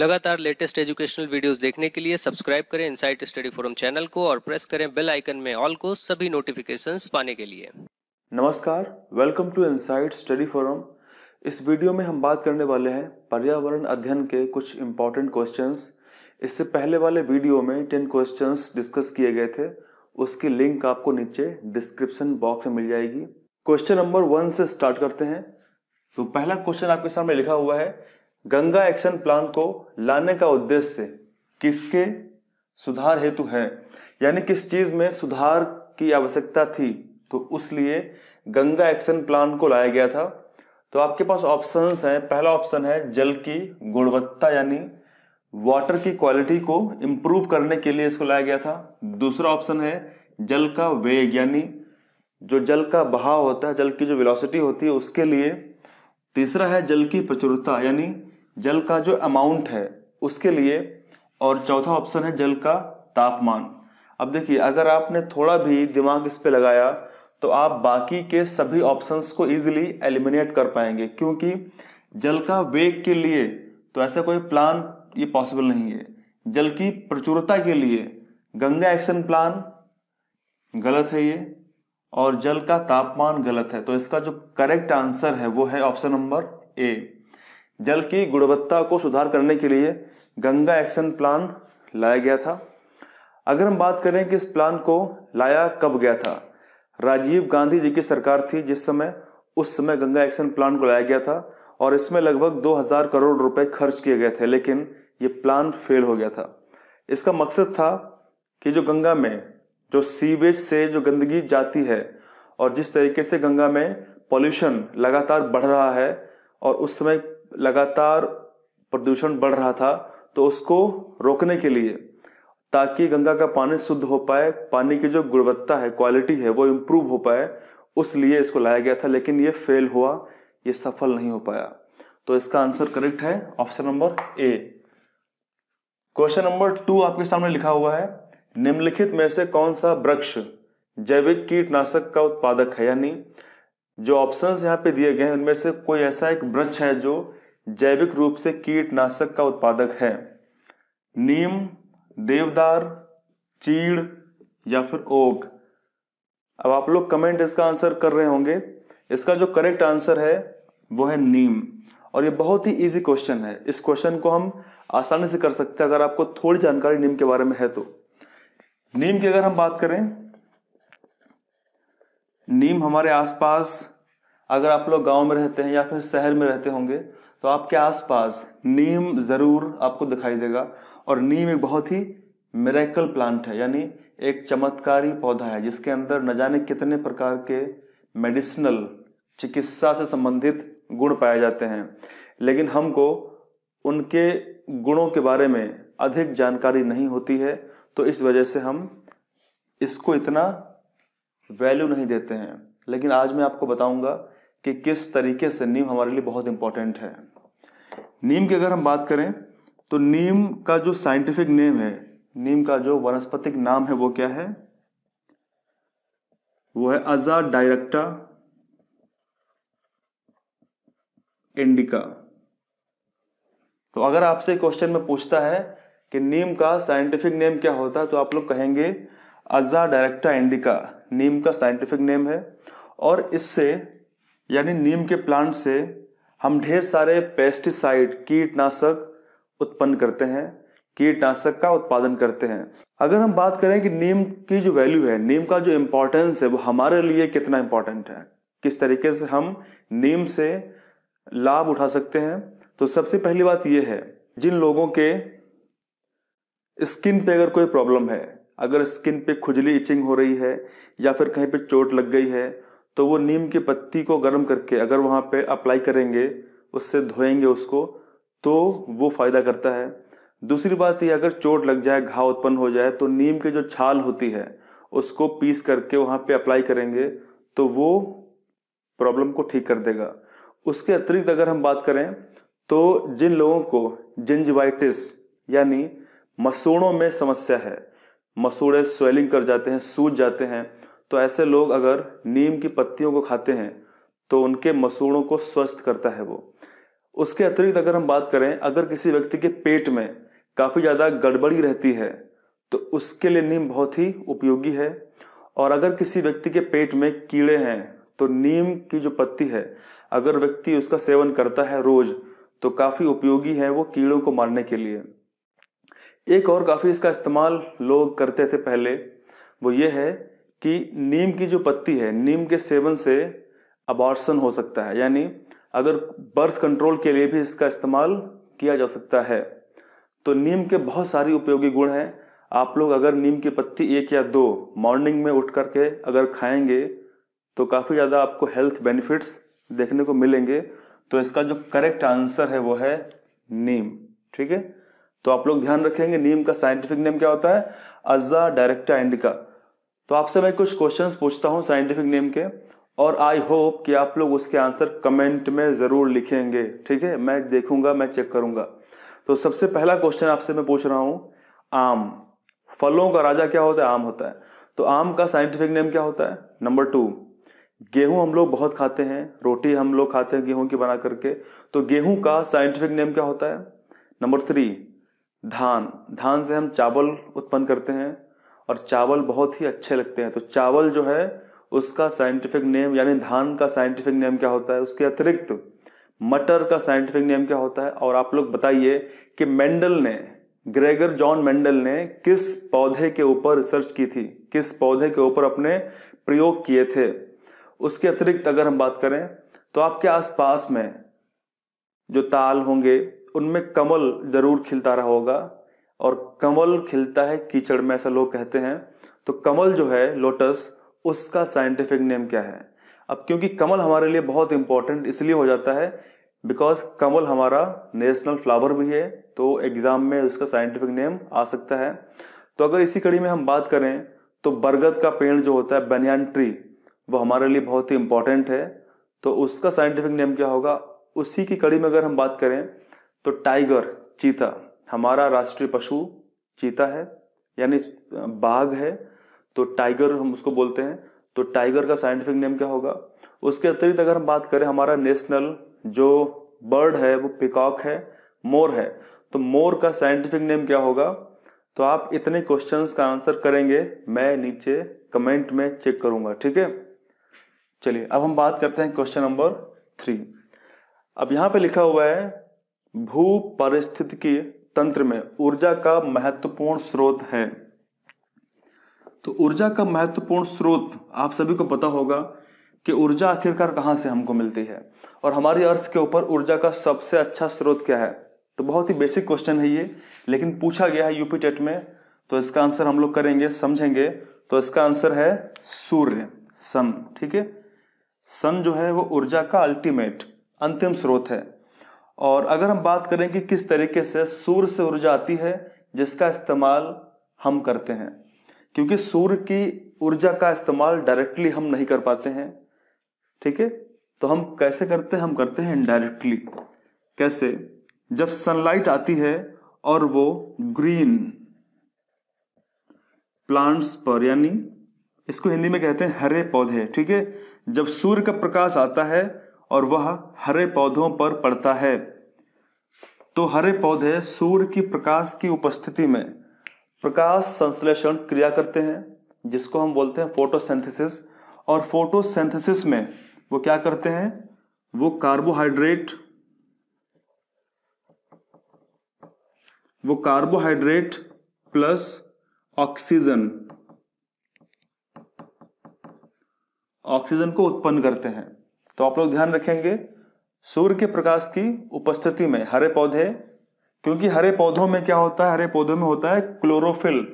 लगातार latest educational videos देखने के लिए सब्सक्राइब करें इनसाइट स्टडी फोरम चैनल को और प्रेस करें बेल आइकन में ऑल को सभी नोटिफिकेशंस पाने के लिए नमस्कार welcome to insight study forum इस वीडियो में हम बात करने वाले हैं पर्यावरण अध्ययन के कुछ इम्पोर्टेंट क्वेश्चन इससे पहले वाले वीडियो में टेन क्वेश्चन डिस्कस किए गए थे उसकी लिंक आपको नीचे डिस्क्रिप्शन बॉक्स में मिल जाएगी क्वेश्चन नंबर वन से स्टार्ट करते हैं तो पहला क्वेश्चन आपके सामने लिखा हुआ है गंगा एक्शन प्लान को लाने का उद्देश्य किसके सुधार हेतु है यानी किस चीज में सुधार की आवश्यकता थी तो उस लिए गंगा एक्शन प्लान को लाया गया था तो आपके पास ऑप्शंस हैं पहला ऑप्शन है जल की गुणवत्ता यानी वाटर की क्वालिटी को इम्प्रूव करने के लिए इसको लाया गया था दूसरा ऑप्शन है जल का वेग यानी जो जल का बहाव होता है जल की जो वेलोसिटी होती है उसके लिए तीसरा है जल की प्रचुरता यानी जल का जो अमाउंट है उसके लिए और चौथा ऑप्शन है जल का तापमान अब देखिए अगर आपने थोड़ा भी दिमाग इस पर लगाया तो आप बाकी के सभी ऑप्शंस को इजीली एलिमिनेट कर पाएंगे क्योंकि जल का वेग के लिए तो ऐसा कोई प्लान ये पॉसिबल नहीं है जल की प्रचुरता के लिए गंगा एक्शन प्लान गलत है ये और जल का तापमान गलत है तो इसका जो करेक्ट आंसर है वो है ऑप्शन नंबर ए जल की गुणवत्ता को सुधार करने के लिए गंगा एक्शन प्लान लाया गया था अगर हम बात करें कि इस प्लान को लाया कब गया था राजीव गांधी जी की सरकार थी जिस समय उस समय गंगा एक्शन प्लान को लाया गया था और इसमें लगभग 2000 करोड़ रुपए खर्च किए गए थे लेकिन ये प्लान फेल हो गया था इसका मकसद था कि जो गंगा में जो सीवेज से जो गंदगी जाती है और जिस तरीके से गंगा में पॉल्यूशन लगातार बढ़ रहा है और उस समय लगातार प्रदूषण बढ़ रहा था तो उसको रोकने के लिए ताकि गंगा का पानी शुद्ध हो पाए पानी की जो गुणवत्ता है क्वालिटी है वो इम्प्रूव हो पाए उस लिए इसको लाया गया था लेकिन ये फेल हुआ ये सफल नहीं हो पाया तो इसका आंसर करेक्ट है option number A question number two आपके सामने लिखा हुआ है निम्नलिखित में से कौन सा वृक्ष जैविक कीटनाशक का उत्पादक है यानी जो ऑप्शंस यहाँ पे दिए गए हैं उनमें से कोई ऐसा एक वृक्ष है जो जैविक रूप से कीटनाशक का उत्पादक है नीम देवदार चीड़ या फिर ओक अब आप लोग कमेंट इसका आंसर कर रहे होंगे इसका जो करेक्ट आंसर है वो है नीम और ये बहुत ही इजी क्वेश्चन है इस क्वेश्चन को हम आसानी से कर सकते हैं अगर आपको थोड़ी जानकारी नीम के बारे में है तो नीम की अगर हम बात करें नीम हमारे आसपास अगर आप लोग गांव में रहते हैं या फिर शहर में रहते होंगे तो आपके आसपास नीम ज़रूर आपको दिखाई देगा और नीम एक बहुत ही मेरेकल प्लांट है यानी एक चमत्कारी पौधा है जिसके अंदर न जाने कितने प्रकार के मेडिसिनल चिकित्सा से संबंधित गुण पाए जाते हैं लेकिन हमको उनके गुणों के बारे में अधिक जानकारी नहीं होती है तो इस वजह से हम इसको इतना वैल्यू नहीं देते हैं लेकिन आज मैं आपको बताऊंगा कि किस तरीके से नीम हमारे लिए बहुत इंपॉर्टेंट है नीम की अगर हम बात करें तो नीम का जो साइंटिफिक नेम है नीम का जो वनस्पतिक नाम है वो क्या है वो है अजा डायरेक्टा इंडिका तो अगर आपसे क्वेश्चन में पूछता है कि नीम का साइंटिफिक नेम क्या होता है तो आप लोग कहेंगे अजा डायरेक्टा इंडिका नीम का साइंटिफिक नेम है और इससे यानी नीम के प्लांट से हम ढेर सारे पेस्टिसाइड कीटनाशक उत्पन्न करते हैं कीटनाशक का उत्पादन करते हैं अगर हम बात करें कि नीम की जो वैल्यू है नीम का जो इम्पोर्टेंस है वो हमारे लिए कितना इम्पोर्टेंट है किस तरीके से हम नीम से लाभ उठा सकते हैं तो सबसे पहली बात यह है जिन लोगों के स्किन पे अगर कोई प्रॉब्लम है अगर स्किन पे खुजली इचिंग हो रही है या फिर कहीं पे चोट लग गई है तो वो नीम की पत्ती को गर्म करके अगर वहाँ पे अप्लाई करेंगे उससे धोएंगे उसको तो वो फ़ायदा करता है दूसरी बात ये अगर चोट लग जाए घाव उत्पन्न हो जाए तो नीम के जो छाल होती है उसको पीस करके वहाँ पे अप्लाई करेंगे तो वो प्रॉब्लम को ठीक कर देगा उसके अतिरिक्त अगर हम बात करें तो जिन लोगों को जिंजवाइटिस यानी मसूड़ों में समस्या है मसूड़े स्वेलिंग कर जाते हैं सूज जाते हैं तो ऐसे लोग अगर नीम की पत्तियों को खाते हैं तो उनके मसूड़ों को स्वस्थ करता है वो उसके अतिरिक्त अगर हम बात करें अगर किसी व्यक्ति के पेट में काफ़ी ज़्यादा गड़बड़ी रहती है तो उसके लिए नीम बहुत ही उपयोगी है और अगर किसी व्यक्ति के पेट में कीड़े हैं तो नीम की जो पत्ती है अगर व्यक्ति उसका सेवन करता है रोज तो काफ़ी उपयोगी है वो कीड़ों को मारने के लिए एक और काफ़ी इसका इस्तेमाल लोग करते थे पहले वो ये है कि नीम की जो पत्ती है नीम के सेवन से अबॉर्सन हो सकता है यानी अगर बर्थ कंट्रोल के लिए भी इसका इस्तेमाल किया जा सकता है तो नीम के बहुत सारे उपयोगी गुण हैं आप लोग अगर नीम की पत्ती एक या दो मॉर्निंग में उठ करके अगर खाएंगे तो काफ़ी ज़्यादा आपको हेल्थ बेनिफिट्स देखने को मिलेंगे तो इसका जो करेक्ट आंसर है वो है नीम ठीक है तो आप लोग ध्यान रखेंगे नीम का साइंटिफिक नेम क्या होता है अज्जा डायरेक्टा इंडिका तो आपसे मैं कुछ क्वेश्चंस पूछता हूँ साइंटिफिक नेम के और आई होप कि आप लोग उसके आंसर कमेंट में ज़रूर लिखेंगे ठीक है मैं देखूंगा मैं चेक करूंगा तो सबसे पहला क्वेश्चन आपसे मैं पूछ रहा हूँ आम फलों का राजा क्या होता है आम होता है तो आम का साइंटिफिक नेम क्या होता है नंबर टू गेहूं हम लोग बहुत खाते हैं रोटी हम लोग खाते हैं गेहूं की बना करके तो गेहूं का साइंटिफिक नेम क्या होता है नंबर थ्री धान धान से हम चावल उत्पन्न करते हैं और चावल बहुत ही अच्छे लगते हैं तो चावल जो है उसका साइंटिफिक नेम यानी धान का साइंटिफिक नेम क्या होता है उसके अतिरिक्त मटर का साइंटिफिक नेम क्या होता है और आप लोग बताइए कि मेंडल ने ग्रेगर जॉन मेंडल ने किस पौधे के ऊपर रिसर्च की थी किस पौधे के ऊपर अपने प्रयोग किए थे उसके अतिरिक्त अगर हम बात करें तो आपके आसपास में जो ताल होंगे उनमें कमल जरूर खिलता रहा होगा और कमल खिलता है कीचड़ में ऐसा लोग कहते हैं तो कमल जो है लोटस उसका साइंटिफिक नेम क्या है अब क्योंकि कमल हमारे लिए बहुत इंपॉर्टेंट इसलिए हो जाता है बिकॉज कमल हमारा नेशनल फ्लावर भी है तो एग्ज़ाम में उसका साइंटिफिक नेम आ सकता है तो अगर इसी कड़ी में हम बात करें तो बरगद का पेड़ जो होता है बनियान ट्री वो हमारे लिए बहुत ही इंपॉर्टेंट है तो उसका साइंटिफिक नेम क्या होगा उसी की कड़ी में अगर हम बात करें तो टाइगर चीता हमारा राष्ट्रीय पशु चीता है यानी बाघ है तो टाइगर हम उसको बोलते हैं तो टाइगर का साइंटिफिक नेम क्या होगा उसके अतिरिक्त अगर हम बात करें हमारा नेशनल जो बर्ड है वो पिकॉक है मोर है तो मोर का साइंटिफिक नेम क्या होगा तो आप इतने क्वेश्चंस का आंसर करेंगे मैं नीचे कमेंट में चेक करूंगा ठीक है चलिए अब हम बात करते हैं क्वेश्चन नंबर थ्री अब यहां पे लिखा हुआ है भू की तंत्र में ऊर्जा का महत्वपूर्ण स्रोत है तो ऊर्जा का महत्वपूर्ण स्रोत आप सभी को पता होगा कि ऊर्जा आखिरकार कहां से हमको मिलती है और हमारी अर्थ के ऊपर ऊर्जा का सबसे अच्छा स्रोत क्या है तो बहुत ही बेसिक क्वेश्चन है ये लेकिन पूछा गया है यूपी टेट में तो इसका आंसर हम लोग करेंगे समझेंगे तो इसका आंसर है सूर्य सन ठीक है सन जो है वो ऊर्जा का अल्टीमेट अंतिम स्रोत है और अगर हम बात करें कि किस तरीके से सूर्य से ऊर्जा आती है जिसका इस्तेमाल हम करते हैं क्योंकि सूर्य की ऊर्जा का इस्तेमाल डायरेक्टली हम नहीं कर पाते हैं ठीक है तो हम कैसे करते हैं हम करते हैं इनडायरेक्टली कैसे जब सनलाइट आती है और वो ग्रीन प्लांट्स पर यानी इसको हिंदी में कहते हैं हरे पौधे ठीक है जब सूर्य का प्रकाश आता है और वह हरे पौधों पर पड़ता है तो हरे पौधे सूर्य की प्रकाश की उपस्थिति में प्रकाश संश्लेषण क्रिया करते हैं जिसको हम बोलते हैं फोटोसेंथेसिस और फोटोसेंथेसिस में वो क्या करते हैं वो कार्बोहाइड्रेट वो कार्बोहाइड्रेट प्लस ऑक्सीजन ऑक्सीजन को उत्पन्न करते हैं तो आप लोग ध्यान रखेंगे सूर्य के प्रकाश की उपस्थिति में हरे पौधे क्योंकि हरे पौधों में क्या होता है हरे पौधों में होता है क्लोरोफिल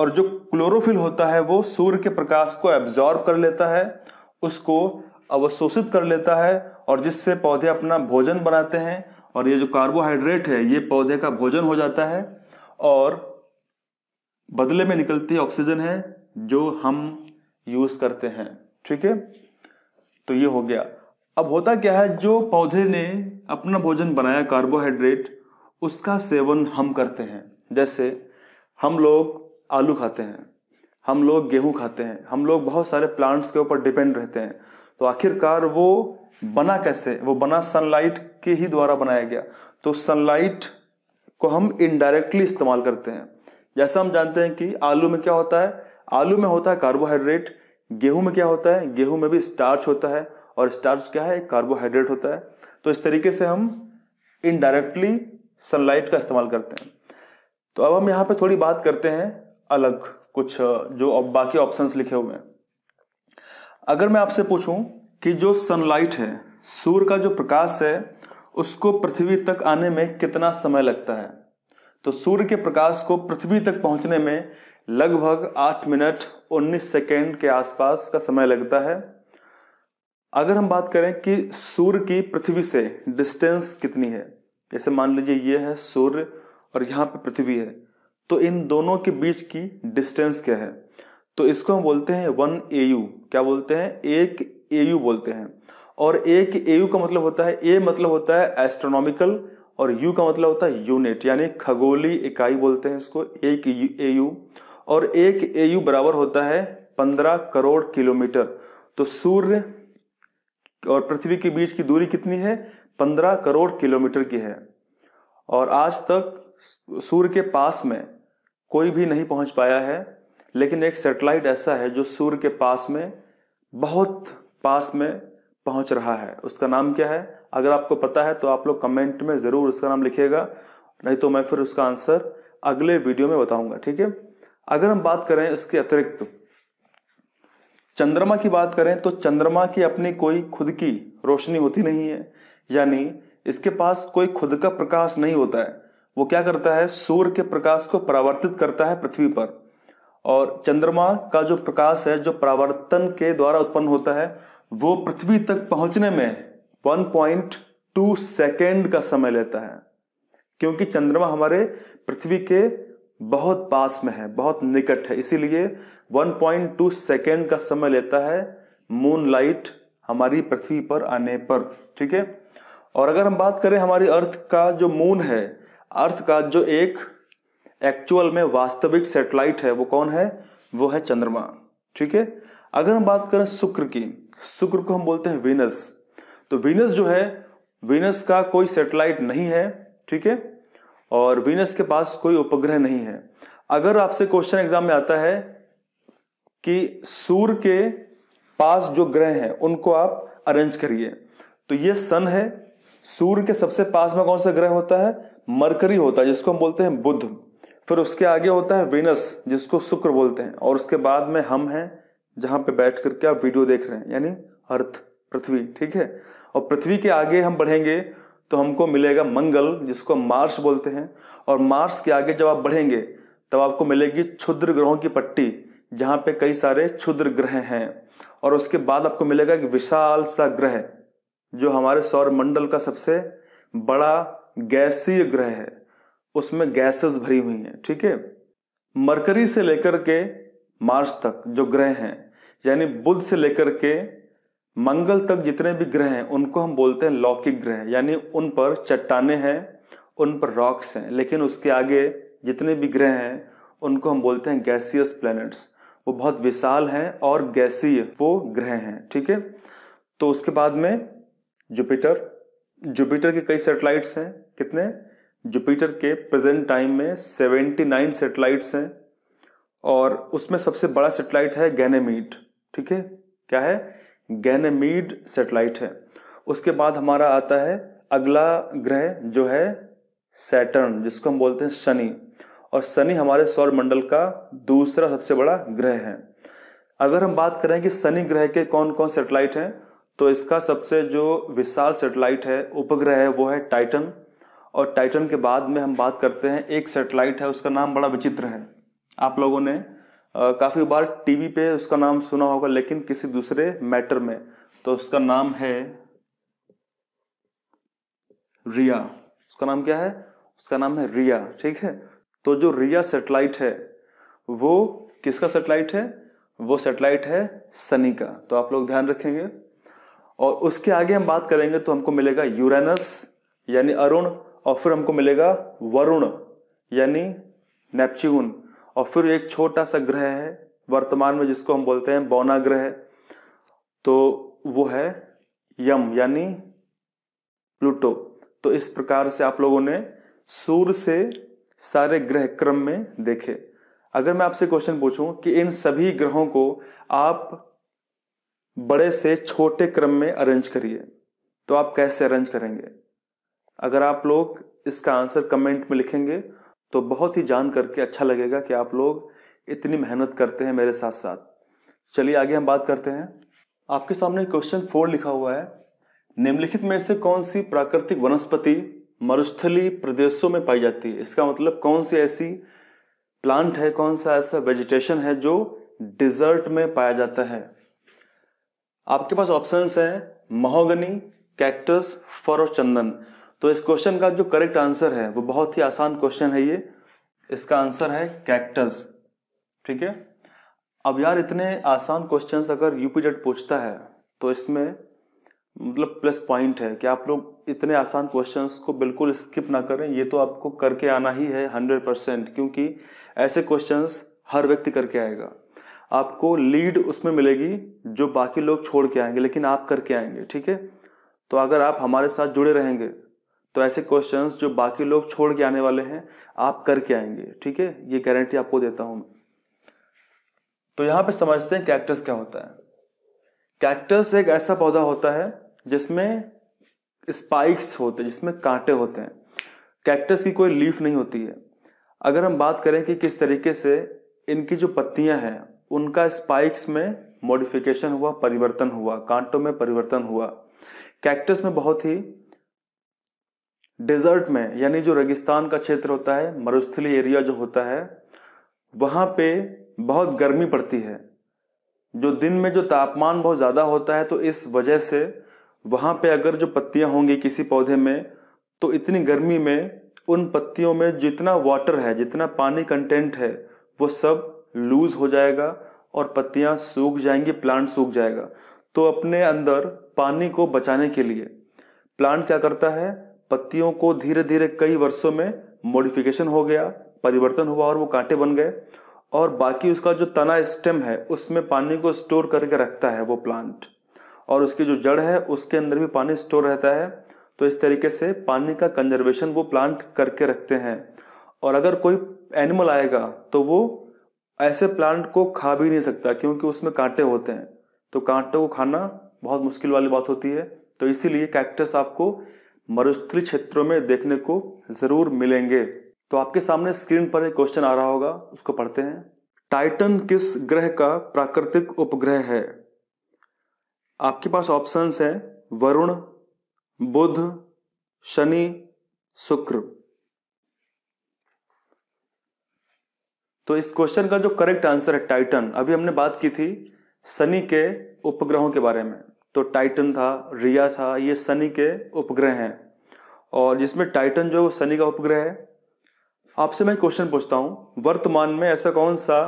और जो क्लोरोफिल होता है वो सूर्य के प्रकाश को एब्जॉर्ब कर लेता है उसको अवशोषित कर लेता है और जिससे पौधे अपना भोजन बनाते हैं और ये जो कार्बोहाइड्रेट है ये पौधे का भोजन हो जाता है और बदले में निकलती ऑक्सीजन है जो हम यूज करते हैं ठीक है तो ये हो गया अब होता क्या है जो पौधे ने अपना भोजन बनाया कार्बोहाइड्रेट उसका सेवन हम करते हैं जैसे हम लोग आलू खाते हैं हम लोग गेहूं खाते हैं हम लोग बहुत सारे प्लांट्स के ऊपर डिपेंड रहते हैं तो आखिरकार वो बना कैसे वो बना सनलाइट के ही द्वारा बनाया गया तो सनलाइट को हम इनडायरेक्टली इस्तेमाल करते हैं जैसा हम जानते हैं कि आलू में क्या होता है आलू में होता है कार्बोहाइड्रेट गेहूं में क्या होता है गेहूं में भी स्टार्च होता है और स्टार्च क्या है कार्बोहाइड्रेट होता है तो इस तरीके से हम इनडायरेक्टली सनलाइट का इस्तेमाल करते हैं तो अब हम यहाँ पे थोड़ी बात करते हैं अलग कुछ जो बाकी ऑप्शंस लिखे हुए हैं अगर मैं आपसे पूछूं कि जो सनलाइट है सूर्य का जो प्रकाश है उसको पृथ्वी तक आने में कितना समय लगता है तो सूर्य के प्रकाश को पृथ्वी तक पहुंचने में लगभग आठ मिनट उन्नीस सेकेंड के आसपास का समय लगता है अगर हम बात करें कि सूर्य की पृथ्वी से डिस्टेंस कितनी है जैसे मान लीजिए ये है सूर्य और यहाँ पे पृथ्वी है तो इन दोनों के बीच की डिस्टेंस क्या है तो इसको हम बोलते हैं वन ए यू क्या बोलते हैं एक ए यू बोलते हैं और एक ए यू का मतलब होता है ए मतलब होता है एस्ट्रोनॉमिकल और यू का मतलब होता है यूनिट यानी खगोली इकाई बोलते हैं इसको एक ए यू और एक ए यू बराबर होता है पंद्रह करोड़ किलोमीटर तो सूर्य और पृथ्वी के बीच की दूरी कितनी है पंद्रह करोड़ किलोमीटर की है और आज तक सूर्य के पास में कोई भी नहीं पहुंच पाया है लेकिन एक सेटेलाइट ऐसा है जो सूर्य के पास में बहुत पास में पहुंच रहा है उसका नाम क्या है अगर आपको पता है तो आप लोग कमेंट में ज़रूर उसका नाम लिखिएगा नहीं तो मैं फिर उसका आंसर अगले वीडियो में बताऊंगा ठीक है अगर हम बात करें इसके अतिरिक्त चंद्रमा की बात करें तो चंद्रमा की अपनी कोई खुद की रोशनी होती नहीं है यानी इसके पास कोई खुद का प्रकाश नहीं होता है वो क्या करता है सूर्य के प्रकाश को परावर्तित करता है पृथ्वी पर और चंद्रमा का जो प्रकाश है जो परावर्तन के द्वारा उत्पन्न होता है वो पृथ्वी तक पहुंचने में 1.2 सेकेंड का समय लेता है क्योंकि चंद्रमा हमारे पृथ्वी के बहुत पास में है बहुत निकट है इसीलिए 1.2 सेकेंड का समय लेता है मून लाइट हमारी पृथ्वी पर आने पर ठीक है और अगर हम बात करें हमारी अर्थ का जो मून है अर्थ का जो एक एक्चुअल में वास्तविक सेटेलाइट है वो कौन है वो है चंद्रमा ठीक है अगर हम बात करें शुक्र की शुक्र को हम बोलते हैं वीनस तो वीनस जो है वीनस का कोई सेटेलाइट नहीं है ठीक है और वीनस के पास कोई उपग्रह नहीं है अगर आपसे क्वेश्चन एग्जाम में आता है कि सूर्य के पास जो ग्रह हैं उनको आप अरेंज करिए तो ये सन है सूर्य के सबसे पास में कौन सा ग्रह होता है मरकरी होता है जिसको हम बोलते हैं बुध फिर उसके आगे होता है वीनस जिसको शुक्र बोलते हैं और उसके बाद में हम हैं जहां पे बैठ करके आप वीडियो देख रहे हैं यानी अर्थ पृथ्वी ठीक है और पृथ्वी के आगे हम बढ़ेंगे तो हमको मिलेगा मंगल जिसको मार्स बोलते हैं और मार्स के आगे जब आप बढ़ेंगे तब आपको मिलेगी क्षुद्र ग्रहों की पट्टी जहाँ पे कई सारे क्षुद्र ग्रह हैं और उसके बाद आपको मिलेगा एक विशाल सा ग्रह जो हमारे सौर मंडल का सबसे बड़ा गैसीय ग्रह है उसमें गैसेस भरी हुई हैं ठीक है मरकरी से लेकर के मार्स तक जो ग्रह हैं यानी बुध से लेकर के मंगल तक जितने भी ग्रह हैं उनको हम बोलते हैं लौकिक ग्रह यानी उन पर चट्टाने हैं उन पर रॉक्स हैं लेकिन उसके आगे जितने भी ग्रह हैं उनको हम बोलते हैं गैसियस प्लैनेट्स वो बहुत विशाल हैं और गैसीय वो ग्रह हैं ठीक है तो उसके बाद में जुपिटर जुपिटर के कई सेटेलाइट्स हैं कितने जुपिटर के प्रेजेंट टाइम में 79 सेटेलाइट्स हैं और उसमें सबसे बड़ा सेटेलाइट है गैनेमीट ठीक है क्या है गैनमीड सेटेलाइट है उसके बाद हमारा आता है अगला ग्रह जो है सैटर्न जिसको हम बोलते हैं शनि और शनि हमारे सौर मंडल का दूसरा सबसे बड़ा ग्रह है अगर हम बात करें कि शनि ग्रह के कौन कौन सेटेलाइट हैं तो इसका सबसे जो विशाल सेटेलाइट है उपग्रह है वो है टाइटन और टाइटन के बाद में हम बात करते हैं एक सेटेलाइट है उसका नाम बड़ा विचित्र है आप लोगों ने काफ़ी बार टीवी पे उसका नाम सुना होगा लेकिन किसी दूसरे मैटर में तो उसका नाम है रिया उसका नाम क्या है उसका नाम है रिया ठीक है तो जो रिया सेटेलाइट है वो किसका सेटेलाइट है वो सेटेलाइट है सनी का तो आप लोग ध्यान रखेंगे और उसके आगे हम बात करेंगे तो हमको मिलेगा यूरेनस यानी अरुण और फिर हमको मिलेगा वरुण यानी नेपच्यून और फिर एक छोटा सा ग्रह है वर्तमान में जिसको हम बोलते हैं बौना ग्रह तो वो है यम यानी प्लूटो तो इस प्रकार से आप लोगों ने सूर्य से सारे ग्रह क्रम में देखे अगर मैं आपसे क्वेश्चन पूछूं कि इन सभी ग्रहों को आप बड़े से छोटे क्रम में अरेंज करिए तो आप कैसे अरेंज करेंगे अगर आप लोग इसका आंसर कमेंट में लिखेंगे तो बहुत ही जान करके अच्छा लगेगा कि आप लोग इतनी मेहनत करते हैं मेरे साथ साथ चलिए आगे हम बात करते हैं आपके सामने क्वेश्चन फोर लिखा हुआ है निम्नलिखित में से कौन सी प्राकृतिक वनस्पति मरुस्थली प्रदेशों में पाई जाती है इसका मतलब कौन सी ऐसी प्लांट है कौन सा ऐसा वेजिटेशन है जो डिजर्ट में पाया जाता है आपके पास ऑप्शंस हैं महोगनी कैक्टस फर और चंदन तो इस क्वेश्चन का जो करेक्ट आंसर है वो बहुत ही आसान क्वेश्चन है ये इसका आंसर है कैक्टस ठीक है अब यार इतने आसान क्वेश्चंस अगर यूपी जेट पूछता है तो इसमें मतलब प्लस पॉइंट है कि आप लोग इतने आसान क्वेश्चंस को बिल्कुल स्किप ना करें ये तो आपको करके आना ही है हंड्रेड परसेंट क्योंकि ऐसे क्वेश्चंस हर व्यक्ति करके आएगा आपको लीड उसमें मिलेगी जो बाकी लोग छोड़ के आएंगे लेकिन आप करके आएंगे ठीक है तो अगर आप हमारे साथ जुड़े रहेंगे तो ऐसे क्वेश्चंस जो बाकी लोग छोड़ के आने वाले हैं आप करके आएंगे ठीक है ये गारंटी आपको देता हूं तो यहां पे समझते हैं कैक्टस क्या होता है कैक्टस एक ऐसा पौधा होता है जिसमें स्पाइक्स होते हैं जिसमें कांटे होते हैं कैक्टस की कोई लीफ नहीं होती है अगर हम बात करें कि किस तरीके से इनकी जो पत्तियां हैं उनका स्पाइक्स में मॉडिफिकेशन हुआ परिवर्तन हुआ कांटों में परिवर्तन हुआ कैक्टस में बहुत ही डेजर्ट में यानी जो रेगिस्तान का क्षेत्र होता है मरुस्थली एरिया जो होता है वहाँ पे बहुत गर्मी पड़ती है जो दिन में जो तापमान बहुत ज़्यादा होता है तो इस वजह से वहाँ पे अगर जो पत्तियाँ होंगी किसी पौधे में तो इतनी गर्मी में उन पत्तियों में जितना वाटर है जितना पानी कंटेंट है वो सब लूज़ हो जाएगा और पत्तियाँ सूख जाएंगी प्लांट सूख जाएगा तो अपने अंदर पानी को बचाने के लिए प्लांट क्या करता है पत्तियों को धीरे धीरे कई वर्षों में मॉडिफिकेशन हो गया परिवर्तन हुआ और वो कांटे बन गए और बाकी उसका जो तना स्टेम है उसमें पानी को स्टोर करके रखता है वो प्लांट और उसकी जो जड़ है उसके अंदर भी पानी स्टोर रहता है तो इस तरीके से पानी का कंजर्वेशन वो प्लांट करके रखते हैं और अगर कोई एनिमल आएगा तो वो ऐसे प्लांट को खा भी नहीं सकता क्योंकि उसमें कांटे होते हैं तो कांटे को खाना बहुत मुश्किल वाली बात होती है तो इसीलिए कैक्टस आपको मरुस्थली क्षेत्रों में देखने को जरूर मिलेंगे तो आपके सामने स्क्रीन पर एक क्वेश्चन आ रहा होगा उसको पढ़ते हैं टाइटन किस ग्रह का प्राकृतिक उपग्रह है आपके पास ऑप्शंस हैं वरुण बुध शनि शुक्र तो इस क्वेश्चन का जो करेक्ट आंसर है टाइटन अभी हमने बात की थी शनि के उपग्रहों के बारे में तो टाइटन था रिया था ये शनि के उपग्रह हैं और जिसमें टाइटन जो वो शनि का उपग्रह है आपसे मैं क्वेश्चन पूछता हूँ वर्तमान में ऐसा कौन सा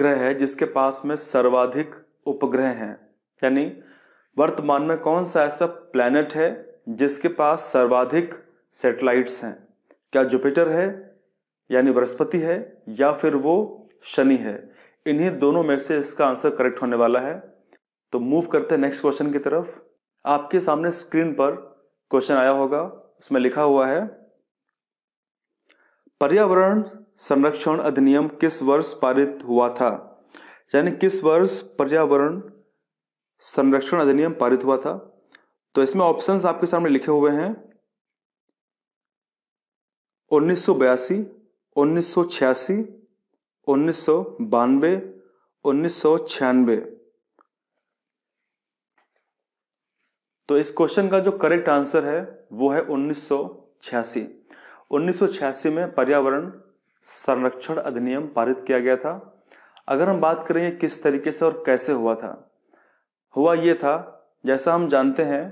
ग्रह है जिसके पास में सर्वाधिक उपग्रह हैं यानी वर्तमान में कौन सा ऐसा प्लैनेट है जिसके पास सर्वाधिक सैटेलाइट्स हैं क्या जुपिटर है यानी बृहस्पति है या फिर वो शनि है इन्हीं दोनों में से इसका आंसर करेक्ट होने वाला है तो मूव करते हैं नेक्स्ट क्वेश्चन की तरफ आपके सामने स्क्रीन पर क्वेश्चन आया होगा उसमें लिखा हुआ है पर्यावरण संरक्षण अधिनियम किस वर्ष पारित हुआ था यानी किस वर्ष पर्यावरण संरक्षण अधिनियम पारित हुआ था तो इसमें ऑप्शंस आपके सामने लिखे हुए हैं 1982, 1986, उन्नीस सौ बानवे उन्नीस सौ छियानवे तो इस क्वेश्चन का जो करेक्ट आंसर है वो है उन्नीस सौ में पर्यावरण संरक्षण अधिनियम पारित किया गया था अगर हम बात करें किस तरीके से और कैसे हुआ था हुआ ये था जैसा हम जानते हैं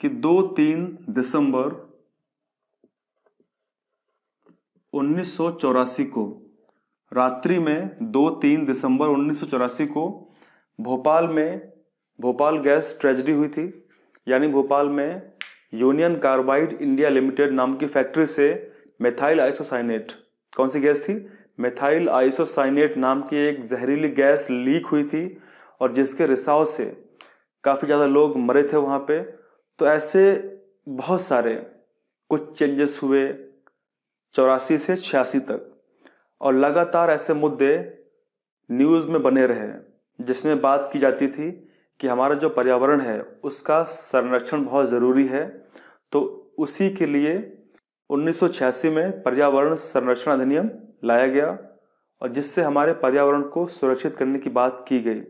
कि दो तीन दिसंबर उन्नीस को रात्रि में दो तीन दिसंबर उन्नीस को भोपाल में भोपाल गैस ट्रेजडी हुई थी यानी भोपाल में यूनियन कार्बाइड इंडिया लिमिटेड नाम की फैक्ट्री से मेथाइल आइसोसाइनेट कौन सी गैस थी मेथाइल आइसोसाइनेट नाम की एक जहरीली गैस लीक हुई थी और जिसके रिसाव से काफ़ी ज़्यादा लोग मरे थे वहाँ पे तो ऐसे बहुत सारे कुछ चेंजेस हुए चौरासी से छियासी तक और लगातार ऐसे मुद्दे न्यूज़ में बने रहे जिसमें बात की जाती थी कि हमारा जो पर्यावरण है उसका संरक्षण बहुत ज़रूरी है तो उसी के लिए उन्नीस में पर्यावरण संरक्षण अधिनियम लाया गया और जिससे हमारे पर्यावरण को सुरक्षित करने की बात की गई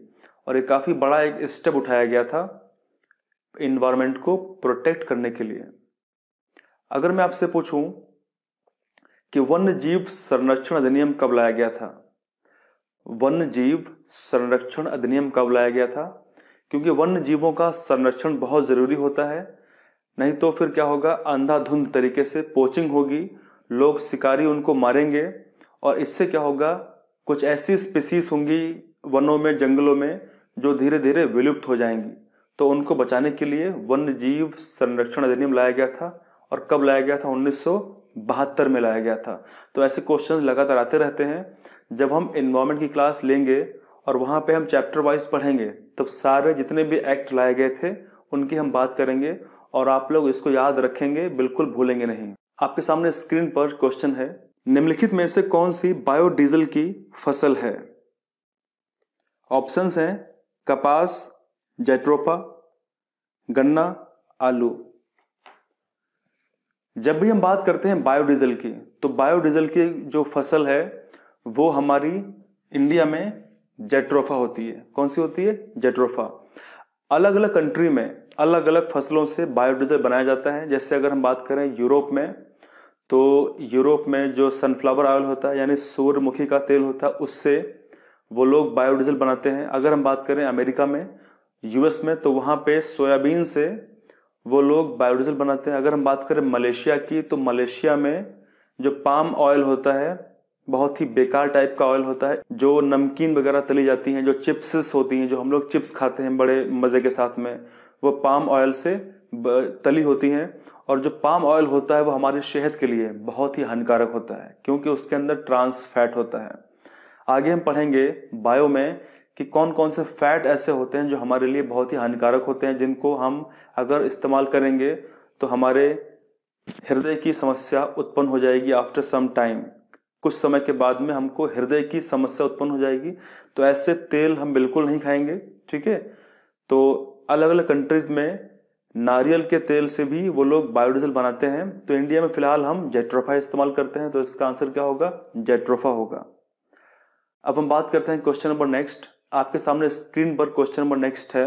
और ये काफ़ी बड़ा एक स्टेप उठाया गया था इन्वायरमेंट को प्रोटेक्ट करने के लिए अगर मैं आपसे पूछूं कि वन्य जीव संरक्षण अधिनियम कब लाया गया था वन्य जीव संरक्षण अधिनियम कब लाया गया था क्योंकि वन्य जीवों का संरक्षण बहुत ज़रूरी होता है नहीं तो फिर क्या होगा अंधाधुंध तरीके से पोचिंग होगी लोग शिकारी उनको मारेंगे और इससे क्या होगा कुछ ऐसी स्पीसीज होंगी वनों में जंगलों में जो धीरे धीरे विलुप्त हो जाएंगी तो उनको बचाने के लिए वन्य जीव संरक्षण अधिनियम लाया गया था और कब लाया गया था उन्नीस में लाया गया था तो ऐसे क्वेश्चन लगातार आते रहते हैं जब हम इन्वायरमेंट की क्लास लेंगे और वहाँ पे हम चैप्टर वाइज पढ़ेंगे तब सारे जितने भी एक्ट लाए गए थे उनकी हम बात करेंगे और आप लोग इसको याद रखेंगे बिल्कुल भूलेंगे नहीं आपके सामने स्क्रीन पर क्वेश्चन है निम्नलिखित में से कौन सी बायोडीजल की फसल है ऑप्शंस हैं कपास जैट्रोपा गन्ना आलू जब भी हम बात करते हैं बायोडीजल की तो बायोडीजल की जो फसल है वो हमारी इंडिया में जेट्रोफा होती है कौन सी होती है जेट्रोफा अलग अलग कंट्री में अलग अलग फसलों से बायोडीजल बनाया जाता है जैसे अगर हम बात करें यूरोप में तो यूरोप में जो सनफ्लावर ऑयल होता है यानी सूर्यमुखी का तेल होता है उससे वो लोग बायोडीजल बनाते हैं अगर हम बात करें अमेरिका में यूएस में तो वहाँ पे सोयाबीन से वो लोग बायोडीजल बनाते हैं अगर हम बात करें मलेशिया की तो मलेशिया में जो पाम ऑयल होता है बहुत ही बेकार टाइप का ऑयल होता है जो नमकीन वगैरह तली जाती हैं जो चिप्स होती हैं जो हम लोग चिप्स खाते हैं बड़े मज़े के साथ में वो पाम ऑयल से तली होती हैं और जो पाम ऑयल होता है वो हमारी सेहत के लिए बहुत ही हानिकारक होता है क्योंकि उसके अंदर ट्रांस फैट होता है आगे हम पढ़ेंगे बायो में कि कौन कौन से फैट ऐसे होते हैं जो हमारे लिए बहुत ही हानिकारक होते हैं जिनको हम अगर इस्तेमाल करेंगे तो हमारे हृदय की समस्या उत्पन्न हो जाएगी आफ्टर सम टाइम कुछ समय के बाद में हमको हृदय की समस्या उत्पन्न हो जाएगी तो ऐसे तेल हम बिल्कुल नहीं खाएंगे ठीक है तो अलग अलग कंट्रीज़ में नारियल के तेल से भी वो लोग बायोडीजल बनाते हैं तो इंडिया में फिलहाल हम जेट्रोफा इस्तेमाल करते हैं तो इसका आंसर क्या होगा जेट्रोफा होगा अब हम बात करते हैं क्वेश्चन नंबर नेक्स्ट आपके सामने स्क्रीन पर क्वेश्चन नंबर नेक्स्ट है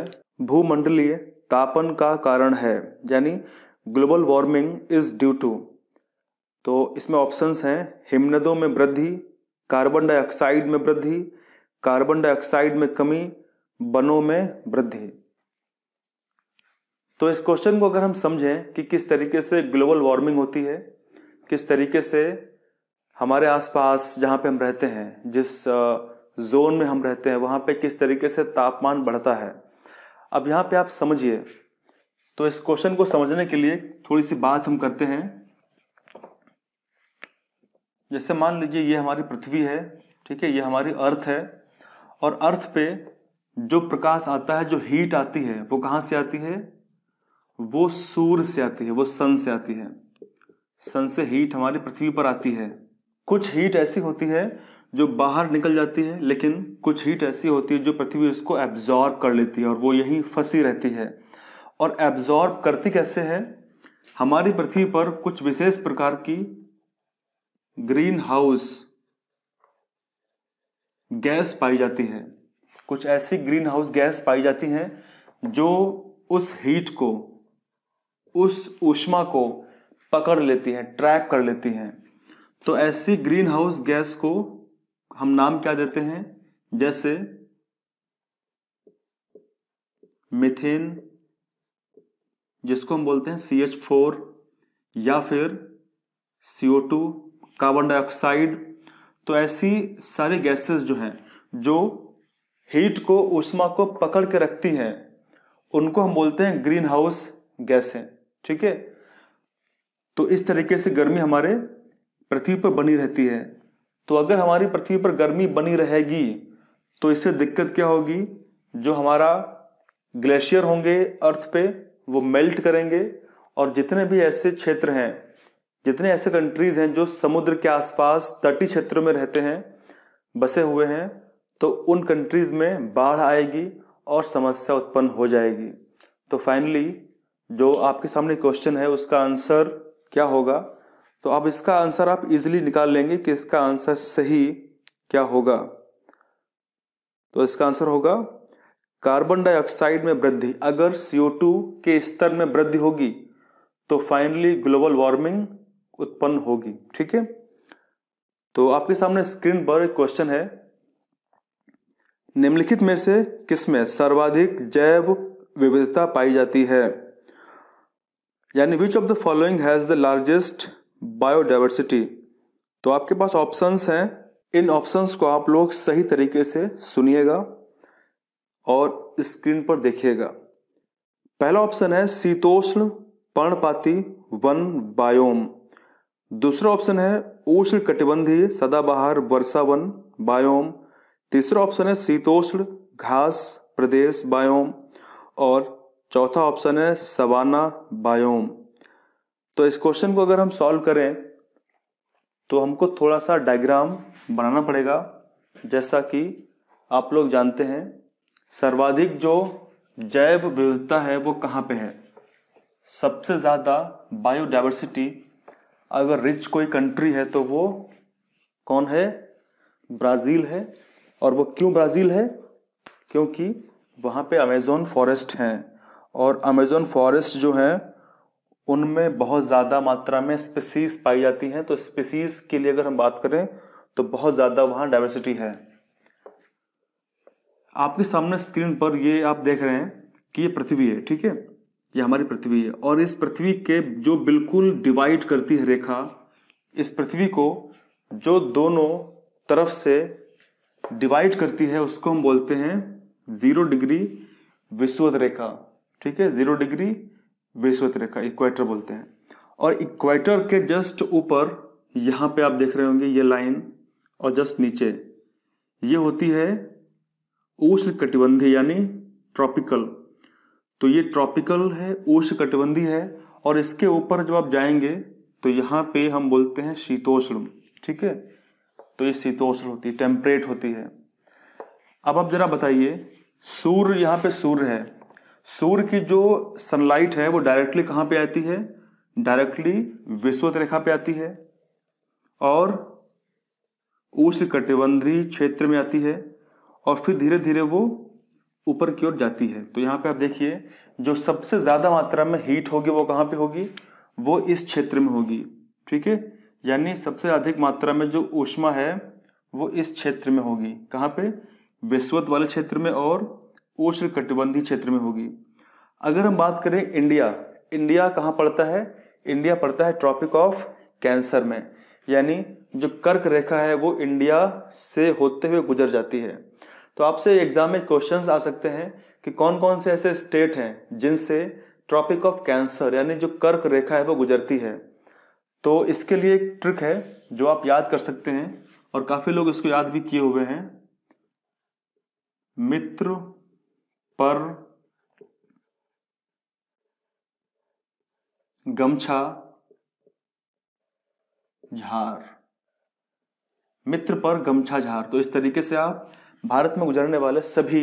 भूमंडलीय तापन का कारण है यानी global warming is due to तो इसमें ऑप्शंस हैं हिमनदों में वृद्धि कार्बन डाइऑक्साइड में वृद्धि कार्बन डाइऑक्साइड में कमी वनों में वृद्धि तो इस क्वेश्चन को अगर हम समझें कि किस तरीके से ग्लोबल वार्मिंग होती है किस तरीके से हमारे आसपास जहां पे हम रहते हैं जिस जोन में हम रहते हैं वहां पे किस तरीके से तापमान बढ़ता है अब यहाँ पे आप समझिए तो इस क्वेश्चन को समझने के लिए थोड़ी सी बात हम करते हैं जैसे मान लीजिए ये हमारी पृथ्वी है ठीक है ये हमारी अर्थ है और अर्थ पे जो प्रकाश आता है जो हीट आती है वो कहाँ से आती है वो सूर्य से आती है वो सन से आती है सन से हीट हमारी पृथ्वी पर आती है कुछ हीट ऐसी होती है जो बाहर निकल जाती है लेकिन कुछ हीट ऐसी होती है जो पृथ्वी उसको एब्जॉर्ब कर लेती है और वो यहीं फंसी रहती है और एब्जॉर्ब करती कैसे है हमारी पृथ्वी पर कुछ विशेष प्रकार की ग्रीन हाउस गैस पाई जाती है कुछ ऐसी ग्रीन हाउस गैस पाई जाती हैं जो उस हीट को उस ऊष्मा को पकड़ लेती हैं ट्रैप कर लेती हैं तो ऐसी ग्रीन हाउस गैस को हम नाम क्या देते हैं जैसे मिथेन जिसको हम बोलते हैं सी एच फोर या फिर सीओ टू कार्बन डाइऑक्साइड तो ऐसी सारी गैसेस जो हैं जो हीट को ऊष्मा को पकड़ के रखती हैं उनको हम बोलते हैं ग्रीन हाउस गैसें ठीक है तो इस तरीके से गर्मी हमारे पृथ्वी पर बनी रहती है तो अगर हमारी पृथ्वी पर गर्मी बनी रहेगी तो इससे दिक्कत क्या होगी जो हमारा ग्लेशियर होंगे अर्थ पे वो मेल्ट करेंगे और जितने भी ऐसे क्षेत्र हैं जितने ऐसे कंट्रीज हैं जो समुद्र के आसपास तटीय क्षेत्रों में रहते हैं बसे हुए हैं तो उन कंट्रीज में बाढ़ आएगी और समस्या उत्पन्न हो जाएगी तो फाइनली जो आपके सामने क्वेश्चन है उसका आंसर क्या होगा तो अब इसका आंसर आप इजीली निकाल लेंगे कि इसका आंसर सही क्या होगा तो इसका आंसर होगा कार्बन डाइऑक्साइड में वृद्धि अगर CO2 के स्तर में वृद्धि होगी तो फाइनली ग्लोबल वार्मिंग उत्पन्न होगी ठीक है तो आपके सामने स्क्रीन पर एक क्वेश्चन है निम्नलिखित में से किसमें सर्वाधिक जैव विविधता पाई जाती है यानी which of the following has the largest biodiversity तो आपके पास ऑप्शंस हैं इन ऑप्शंस को आप लोग सही तरीके से सुनिएगा और स्क्रीन पर देखिएगा पहला ऑप्शन है शीतोष्ण पर्णपाती वन बायोम दूसरा ऑप्शन है उष्ण कटिबंधीय सदाबहार वर्षावन बायोम तीसरा ऑप्शन है शीतोष्ण घास प्रदेश बायोम और चौथा ऑप्शन है सवाना बायोम तो इस क्वेश्चन को अगर हम सॉल्व करें तो हमको थोड़ा सा डायग्राम बनाना पड़ेगा जैसा कि आप लोग जानते हैं सर्वाधिक जो जैव विविधता है वो कहाँ पे है सबसे ज़्यादा बायोडाइवर्सिटी अगर रिच कोई कंट्री है तो वो कौन है ब्राज़ील है और वो क्यों ब्राज़ील है क्योंकि वहाँ पे अमेज़ोन फॉरेस्ट हैं और अमेज़ोन फॉरेस्ट जो हैं उनमें बहुत ज़्यादा मात्रा में स्पीसीज़ पाई जाती हैं तो स्पीसीज़ के लिए अगर हम बात करें तो बहुत ज़्यादा वहाँ डाइवर्सिटी है आपके सामने स्क्रीन पर ये आप देख रहे हैं कि ये पृथ्वी है ठीक है ये हमारी पृथ्वी है और इस पृथ्वी के जो बिल्कुल डिवाइड करती है रेखा इस पृथ्वी को जो दोनों तरफ से डिवाइड करती है उसको हम बोलते हैं जीरो डिग्री विश्वत रेखा ठीक है जीरो डिग्री विश्वत रेखा इक्वेटर बोलते हैं और इक्वेटर के जस्ट ऊपर यहाँ पे आप देख रहे होंगे ये लाइन और जस्ट नीचे ये होती है उष्ण कटिबंधी यानी ट्रॉपिकल तो ये ट्रॉपिकल है उष्ण कटिबंधी है और इसके ऊपर जब आप जाएंगे तो यहाँ पे हम बोलते हैं शीतोष्ण ठीक है तो ये शीतोष्ण होती है टेम्परेट होती है अब आप जरा बताइए सूर्य यहाँ पे सूर्य है सूर्य की जो सनलाइट है वो डायरेक्टली कहाँ पे आती है डायरेक्टली विश्वत रेखा पे आती है और उष्ण कटिबंधी क्षेत्र में आती है और फिर धीरे धीरे वो ऊपर की ओर जाती है तो यहाँ पे आप देखिए जो सबसे ज़्यादा मात्रा में हीट होगी वो कहाँ पे होगी वो इस क्षेत्र में होगी ठीक है यानी सबसे अधिक मात्रा में जो ऊष्मा है वो इस क्षेत्र में होगी कहाँ पे विश्वत वाले क्षेत्र में और उष्ण कटिबंधी क्षेत्र में होगी अगर हम बात करें इंडिया इंडिया कहाँ पड़ता है इंडिया पड़ता है ट्रॉपिक ऑफ कैंसर में यानी जो कर्क रेखा है वो इंडिया से होते हुए गुजर जाती है तो आपसे एग्जाम में क्वेश्चन आ सकते हैं कि कौन कौन से ऐसे स्टेट हैं जिनसे ट्रॉपिक ऑफ कैंसर यानी जो कर्क रेखा है वो गुजरती है तो इसके लिए एक ट्रिक है जो आप याद कर सकते हैं और काफ़ी लोग इसको याद भी किए हुए हैं मित्र पर गमछा झार मित्र पर गमछा झार तो इस तरीके से आप भारत में गुजरने वाले सभी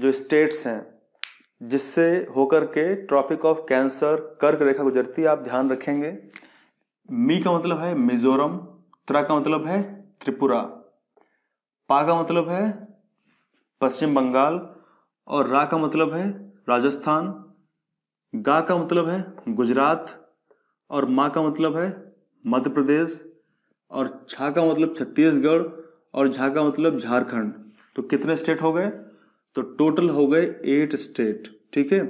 जो स्टेट्स हैं जिससे होकर के ट्रॉपिक ऑफ कैंसर कर्क रेखा गुजरती है आप ध्यान रखेंगे मी का मतलब है मिजोरम त्रा का मतलब है त्रिपुरा पा का मतलब है पश्चिम बंगाल और रा का मतलब है राजस्थान गा का मतलब है गुजरात और माँ का मतलब है मध्य प्रदेश और छा का मतलब छत्तीसगढ़ और झा का मतलब झारखंड तो कितने स्टेट हो गए तो टोटल हो गए एट स्टेट ठीक है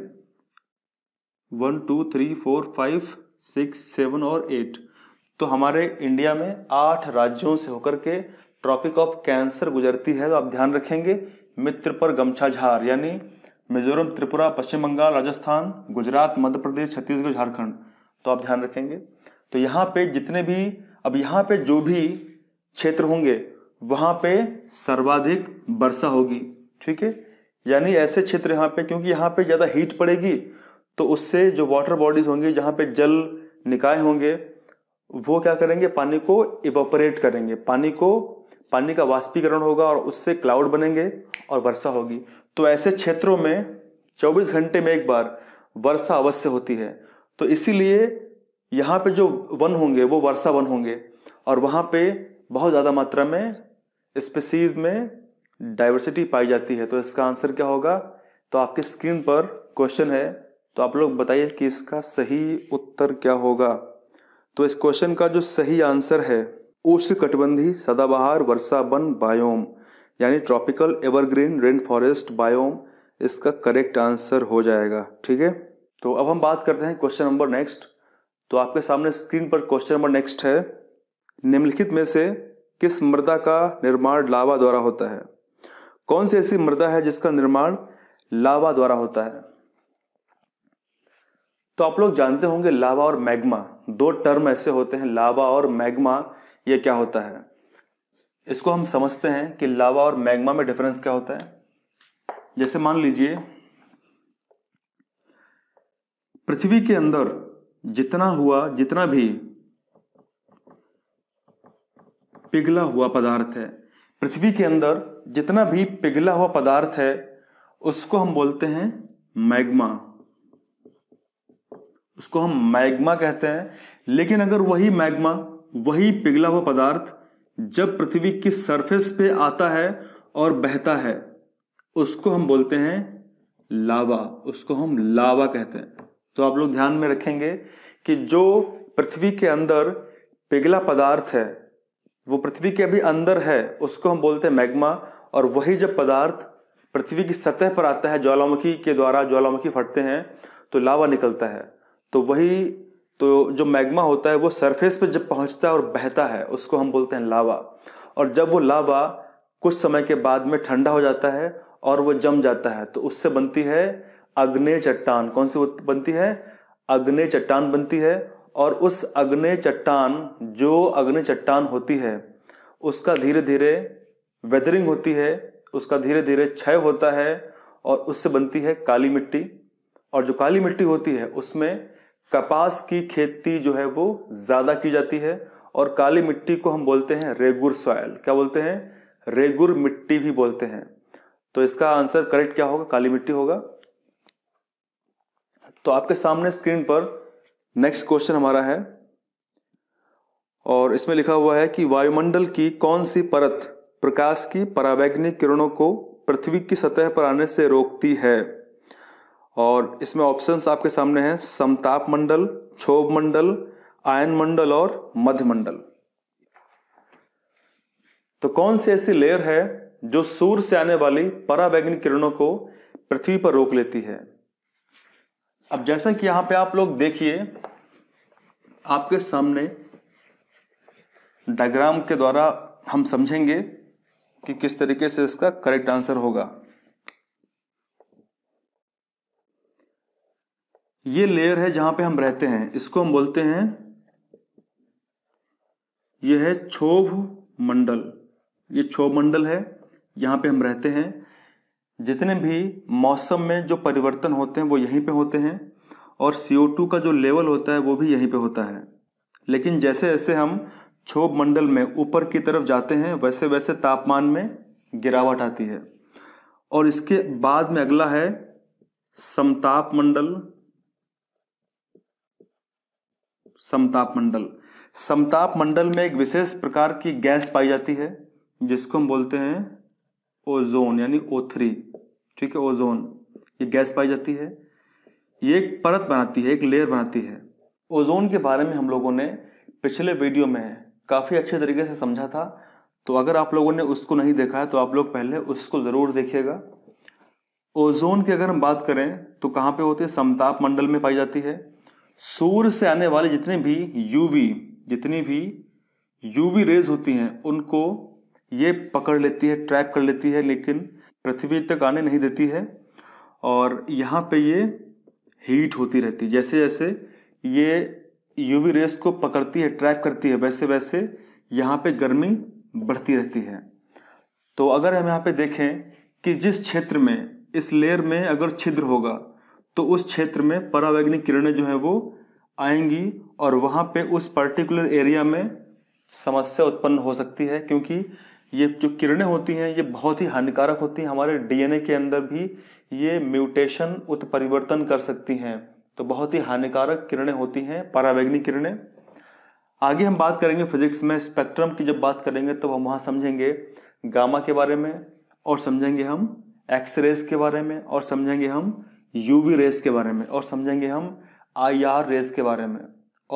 one two three four five six seven और एट तो हमारे इंडिया में आठ राज्यों से होकर के ट्रॉपिक ऑफ कैंसर गुजरती है तो आप ध्यान रखेंगे मित्र पर गमछा झार यानी मिजोरम त्रिपुरा पश्चिम बंगाल राजस्थान गुजरात मध्य प्रदेश छत्तीसगढ़ झारखंड तो आप ध्यान रखेंगे तो यहाँ पे जितने भी अब यहाँ पे जो भी क्षेत्र होंगे वहां पे सर्वाधिक वर्षा होगी ठीक है यानी ऐसे क्षेत्र यहाँ पे क्योंकि यहाँ पे ज़्यादा हीट पड़ेगी तो उससे जो वाटर बॉडीज होंगी जहाँ पे जल निकाय होंगे वो क्या करेंगे पानी को इवोपरेट करेंगे पानी को पानी का वाष्पीकरण होगा और उससे क्लाउड बनेंगे और वर्षा होगी तो ऐसे क्षेत्रों में 24 घंटे में एक बार वर्षा अवश्य होती है तो इसीलिए यहाँ पे जो वन होंगे वो वर्षा वन होंगे और वहाँ पे बहुत ज़्यादा मात्रा में स्पीसीज में डाइवर्सिटी पाई जाती है तो इसका आंसर क्या होगा तो आपकी स्क्रीन पर क्वेश्चन है तो आप लोग बताइए कि इसका सही उत्तर क्या होगा तो इस क्वेश्चन का जो सही आंसर है उष्ण कटिबंधी सदाबहार वर्षा बन बायोम यानी tropical evergreen rain forest biome इसका करेक्ट आंसर हो जाएगा ठीक है तो अब हम बात करते हैं क्वेश्चन नंबर नेक्स्ट तो आपके सामने स्क्रीन पर क्वेश्चन नंबर नेक्स्ट है निम्नलिखित में से किस मृदा का निर्माण लावा द्वारा होता है कौन सी ऐसी मृदा है जिसका निर्माण लावा द्वारा होता है तो आप लोग जानते होंगे लावा और मैग्मा दो टर्म ऐसे होते हैं लावा और मैग्मा ये क्या होता है इसको हम समझते हैं कि लावा और मैग्मा में डिफरेंस क्या होता है जैसे मान लीजिए पृथ्वी के अंदर जितना हुआ जितना भी पिघला हुआ पदार्थ है पृथ्वी के अंदर जितना भी पिघला हुआ पदार्थ है उसको हम बोलते हैं मैग्मा उसको हम मैग्मा कहते हैं लेकिन अगर वही मैग्मा वही पिघला हुआ पदार्थ जब पृथ्वी की सरफेस पे आता है और बहता है उसको हम बोलते हैं लावा उसको हम लावा कहते हैं तो आप लोग ध्यान में रखेंगे कि जो पृथ्वी के अंदर पिघला पदार्थ है वो पृथ्वी के अभी अंदर है उसको हम बोलते हैं मैग्मा और वही जब पदार्थ पृथ्वी की सतह पर आता है ज्वालामुखी के द्वारा ज्वालामुखी फटते हैं तो लावा निकलता है तो वही तो जो मैग्मा होता है वो सरफेस पर जब पहुंचता है और बहता है उसको हम बोलते हैं लावा और जब वो लावा कुछ समय के बाद में ठंडा हो जाता है और वो जम जाता है तो उससे बनती है अग्नेय चट्टान कौन सी बनती है अग्नेय चट्टान बनती है और उस अग्नि चट्टान जो अग्नि चट्टान होती है उसका धीरे धीरे वेदरिंग होती है उसका धीरे धीरे क्षय होता है और उससे बनती है काली मिट्टी और जो काली मिट्टी होती है उसमें कपास की खेती जो है वो ज़्यादा की जाती है और काली मिट्टी को हम बोलते हैं रेगुर सॉयल क्या बोलते हैं रेगुर मिट्टी भी बोलते हैं तो इसका आंसर करेक्ट क्या होगा काली मिट्टी होगा तो आपके सामने स्क्रीन पर नेक्स्ट क्वेश्चन हमारा है और इसमें लिखा हुआ है कि वायुमंडल की कौन सी परत प्रकाश की परावैज्ञानिक किरणों को पृथ्वी की सतह पर आने से रोकती है और इसमें ऑप्शंस आपके सामने हैं समताप मंडल क्षोभ मंडल आयन मंडल और मध्य मंडल तो कौन सी ऐसी लेयर है जो सूर्य से आने वाली परावैग्निक किरणों को पृथ्वी पर रोक लेती है अब जैसा कि यहां पे आप लोग देखिए आपके सामने डायग्राम के द्वारा हम समझेंगे कि किस तरीके से इसका करेक्ट आंसर होगा ये लेयर है जहां पे हम रहते हैं इसको हम बोलते हैं यह है क्षोभ मंडल ये क्षोभ मंडल है यहां पे हम रहते हैं जितने भी मौसम में जो परिवर्तन होते हैं वो यहीं पे होते हैं और CO2 का जो लेवल होता है वो भी यहीं पे होता है लेकिन जैसे जैसे हम क्षोभ मंडल में ऊपर की तरफ जाते हैं वैसे वैसे तापमान में गिरावट आती है और इसके बाद में अगला है समताप मंडल समताप मंडल समताप मंडल में एक विशेष प्रकार की गैस पाई जाती है जिसको हम बोलते हैं ओजोन यानी ओ थ्री ठीक है ओजोन ये गैस पाई जाती है ये एक परत बनाती है एक लेयर बनाती है ओजोन के बारे में हम लोगों ने पिछले वीडियो में काफ़ी अच्छे तरीके से समझा था तो अगर आप लोगों ने उसको नहीं देखा है तो आप लोग पहले उसको ज़रूर देखिएगा ओजोन की अगर हम बात करें तो कहाँ पे होती है समताप मंडल में पाई जाती है सूर्य से आने वाले जितने भी यूवी जितनी भी यूवी रेज होती हैं उनको ये पकड़ लेती है ट्रैप कर लेती है लेकिन पृथ्वी तक आने नहीं देती है और यहाँ पे ये हीट होती रहती है जैसे जैसे ये यूवी रेस को पकड़ती है ट्रैप करती है वैसे वैसे यहाँ पे गर्मी बढ़ती रहती है तो अगर हम यहाँ पे देखें कि जिस क्षेत्र में इस लेयर में अगर छिद्र होगा तो उस क्षेत्र में परावैग्निक किरणें जो हैं वो आएंगी और वहाँ पे उस पर्टिकुलर एरिया में समस्या उत्पन्न हो सकती है क्योंकि ये जो किरणें होती हैं ये बहुत ही हानिकारक होती हैं हमारे डीएनए के अंदर भी ये म्यूटेशन उत्परिवर्तन कर सकती हैं तो बहुत ही हानिकारक किरणें होती हैं पारावैग्निक किरणें आगे हम बात करेंगे फिजिक्स में स्पेक्ट्रम की जब बात करेंगे तो हम वहाँ समझेंगे गामा के बारे में और समझेंगे हम एक्स रेस के बारे में और समझेंगे हम यूवी रेस के बारे में और समझेंगे हम आईआर रेस के बारे में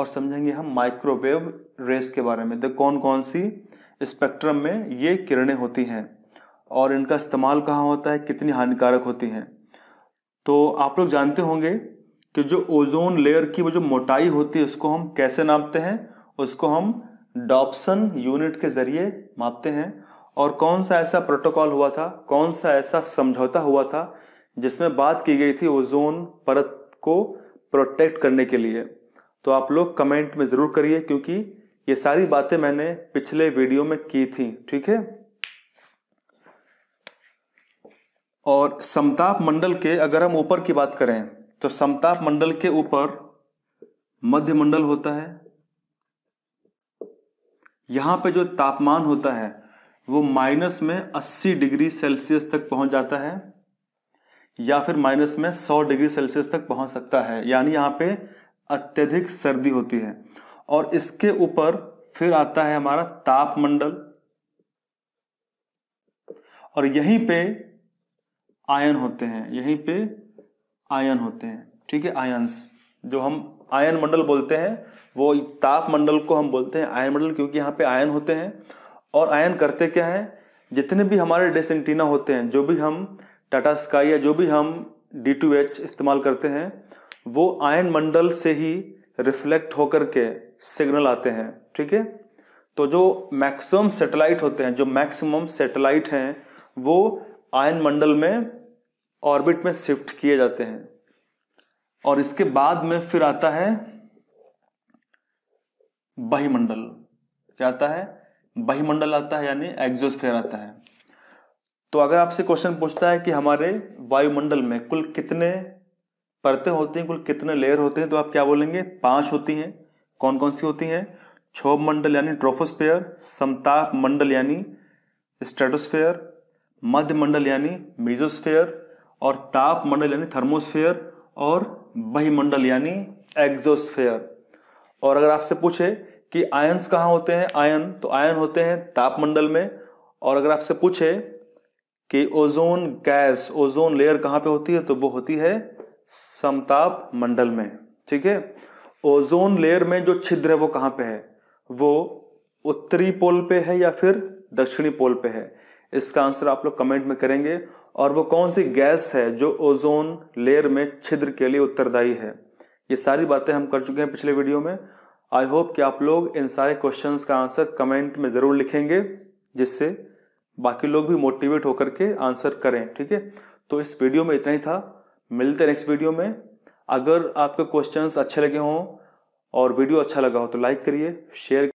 और समझेंगे हम माइक्रोवेव रेस के बारे में तो कौन कौन सी स्पेक्ट्रम में ये किरणें होती हैं और इनका इस्तेमाल कहाँ होता है कितनी हानिकारक होती हैं तो आप लोग जानते होंगे कि जो ओजोन लेयर की वो जो मोटाई होती है उसको हम कैसे नापते हैं उसको हम डॉप्सन यूनिट के ज़रिए मापते हैं और कौन सा ऐसा प्रोटोकॉल हुआ था कौन सा ऐसा समझौता हुआ था जिसमें बात की गई थी ओजोन परत को प्रोटेक्ट करने के लिए तो आप लोग कमेंट में ज़रूर करिए क्योंकि ये सारी बातें मैंने पिछले वीडियो में की थी ठीक है और समताप मंडल के अगर हम ऊपर की बात करें तो समताप मंडल के ऊपर मध्य मंडल होता है यहां पे जो तापमान होता है वो माइनस में 80 डिग्री सेल्सियस तक पहुंच जाता है या फिर माइनस में 100 डिग्री सेल्सियस तक पहुंच सकता है यानी यहां पे अत्यधिक सर्दी होती है और इसके ऊपर फिर आता है हमारा तापमंडल और यहीं पे आयन होते हैं यहीं पे आयन होते हैं ठीक है आयंस जो हम आयन मंडल बोलते हैं वो ताप मंडल को हम बोलते हैं आयन मंडल क्योंकि यहाँ पे आयन होते हैं और आयन करते क्या है जितने भी हमारे डिस एंटीना होते हैं जो भी हम टाटा स्काई या जो भी हम डी टू एच इस्तेमाल करते हैं वो आयन मंडल से ही रिफ्लेक्ट होकर के सिग्नल आते हैं ठीक है तो जो मैक्सिमम सैटेलाइट होते हैं जो मैक्सिमम सैटेलाइट हैं वो आयन मंडल में ऑर्बिट में शिफ्ट किए जाते हैं और इसके बाद में फिर आता है बहिमंडल क्या आता है बहिमंडल आता है यानी एग्जोस्फेयर आता है तो अगर आपसे क्वेश्चन पूछता है कि हमारे वायुमंडल में कुल कितने परतें होती हैं कुल कितने लेयर होते हैं तो आप क्या बोलेंगे पांच होती हैं कौन कौन सी होती हैं क्षोभ मंडल यानी ट्रोफोस्फेयर समताप मंडल यानी स्ट्रेटोस्फेयर मध्य मंडल यानी मेजोस्फेयर और ताप मंडल यानी थर्मोस्फेयर और बहिमंडल यानी एग्जोस्फेयर और अगर आपसे पूछे कि आयन्स कहाँ होते हैं आयन तो आयन होते हैं तापमंडल में और अगर आपसे पूछे कि ओजोन गैस ओजोन लेयर कहाँ पे होती है तो वो होती है समताप मंडल में ठीक है ओजोन लेयर में जो छिद्र है वो कहाँ पे है वो उत्तरी पोल पे है या फिर दक्षिणी पोल पे है इसका आंसर आप लोग कमेंट में करेंगे और वो कौन सी गैस है जो ओजोन लेयर में छिद्र के लिए उत्तरदायी है ये सारी बातें हम कर चुके हैं पिछले वीडियो में आई होप कि आप लोग इन सारे क्वेश्चंस का आंसर कमेंट में ज़रूर लिखेंगे जिससे बाकी लोग भी मोटिवेट होकर के आंसर करें ठीक है तो इस वीडियो में इतना ही था मिलते नेक्स्ट वीडियो में अगर आपके क्वेश्चंस अच्छे लगे हों और वीडियो अच्छा लगा हो तो लाइक करिए शेयर